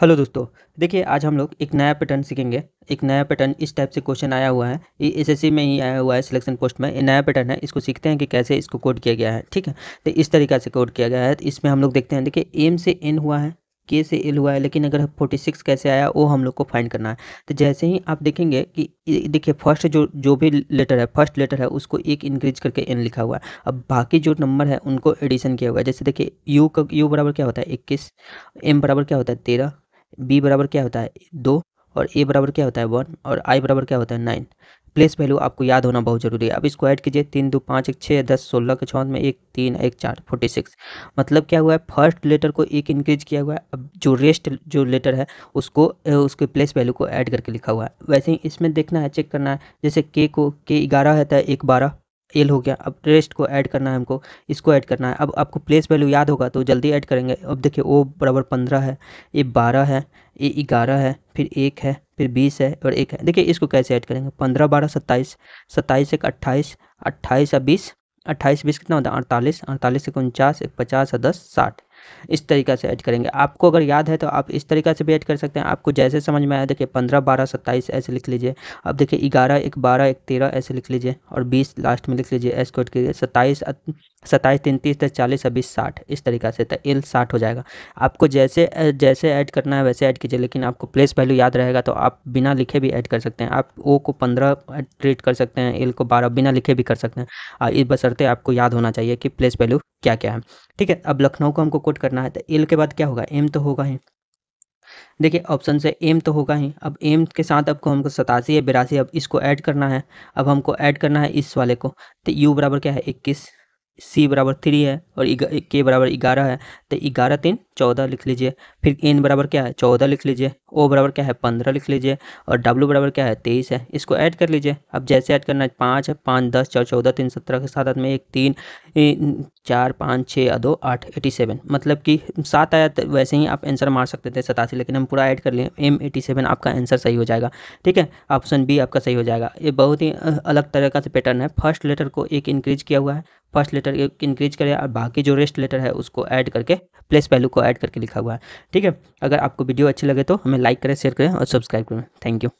hello दोस्तों देखिए आज हम लोग एक नया पैटर्न सीखेंगे एक नया पैटर्न इस टाइप से क्वेश्चन आया हुआ है ये एसएससी में ही आया हुआ है सिलेक्शन पोस्ट में ये नया पैटर्न है इसको सीखते हैं कि कैसे इसको कोड किया गया है ठीक है तो इस तरीका से कोड किया गया है तो इसमें हम लोग देखते हैं देखिए एम से एन हुआ है के से एल हुआ है लेकिन अगर फोर्टी सिक्स कैसे आया वो हम लोग को फाइंड करना है तो जैसे ही आप देखेंगे कि देखिए फर्स्ट जो जो भी लेटर है फर्स्ट लेटर है उसको एक इंक्रीज करके एन लिखा हुआ है अब बाकी जो नंबर है उनको एडिशन किया हुआ है जैसे देखिए यू का यू बराबर क्या होता है इक्कीस एम बराबर क्या होता है तेरह बी बराबर क्या होता है दो और ए बराबर क्या होता है वन और आई बराबर क्या होता है नाइन प्लेस वैल्यू आपको याद होना बहुत जरूरी है अब इसको ऐड कीजिए तीन दो पाँच एक छः दस सोलह के चौंत में एक तीन एक चार फोर्टी सिक्स मतलब क्या हुआ है फर्स्ट लेटर को एक इंक्रीज किया हुआ है अब जो रेस्ट जो लेटर है उसको उसके प्लेस वैल्यू को ऐड करके लिखा हुआ है वैसे ही इसमें देखना है चेक करना है जैसे के को के ग्यारह रहता है एक बारह एल हो गया अब रेस्ट को ऐड करना है हमको इसको ऐड करना है अब आपको प्लेस वैल्यू याद होगा तो जल्दी ऐड करेंगे अब देखिए ओ बराबर पंद्रह है ए बारह है ए ग्यारह है फिर एक है फिर बीस है और एक है देखिए इसको कैसे ऐड करेंगे पंद्रह बारह सत्ताईस सत्ताईस एक अट्ठाईस अट्ठाईस और बीस अट्ठाईस बीस कितना होता है अड़तालीस अड़तालीस एक उनचास एक पचास और दस साठ इस तरीका से ऐड करेंगे आपको अगर याद है तो आप इस तरीका से भी ऐड कर सकते हैं आपको जैसे समझ में आया देखिए पंद्रह बारह सत्ताईस ऐसे लिख लीजिए अब देखिए ग्यारह एक बारह एक तेरह ऐसे लिख लीजिए और बीस लास्ट में लिख लीजिए एस कोट कीजिए सत्ताईस सत्ताईस तैंतीस तीस चालीस और बीस साठ इस तरीका से तो एल साठ हो जाएगा आपको जैसे जैसे ऐड करना है वैसे ऐड कीजिए लेकिन आपको प्लेस वैल्यू याद रहेगा तो आप बिना लिखे भी ऐड कर सकते हैं आप ओ को पंद्रह ट्रीट कर सकते हैं एल को बारह बिना लिखे भी कर सकते हैं इस बसरते आपको याद होना चाहिए कि प्लेस वैल्यू क्या क्या है ठीक है अब लखनऊ को हमको कोट करना है तो एल के बाद क्या होगा एम तो होगा ही देखिए ऑप्शन से एम तो होगा ही अब एम के साथ आपको हमको सतासी या बिरासी अब इसको ऐड करना है अब हमको ऐड करना है इस वाले को तो यू बराबर क्या है इक्कीस सी बराबर थ्री है और के बराबर ग्यारह है तो ग्यारह तीन चौदह लिख लीजिए फिर एन बराबर क्या है चौदह लिख लीजिए ओ बराबर क्या है पंद्रह लिख लीजिए और डब्ल्यू बराबर क्या है तेईस है इसको ऐड कर लीजिए अब जैसे ऐड करना है पाँच पाँच दस चार चौदह तीन सत्रह के साथ में एक तीन चार पाँच छः दो आठ एटी सेवन मतलब कि सात आया तो वैसे ही आप आंसर मार सकते थे सतासी लेकिन हम पूरा ऐड कर लिए एम एटी सेवन आपका आंसर सही हो जाएगा ठीक है ऑप्शन बी आपका सही हो जाएगा ये बहुत ही अलग तरह का पैटर्न है फर्स्ट लेटर को एक इंक्रीज किया हुआ है फर्स्ट लेटर एक इंक्रीज करें और बाकी जो रेस्ट लेटर है उसको ऐड करके प्लेस वैल्यू को ऐड करके लिखा हुआ है ठीक है अगर आपको वीडियो अच्छी लगे तो हमें लाइक करें शेयर करें और सब्सक्राइब करें थैंक यू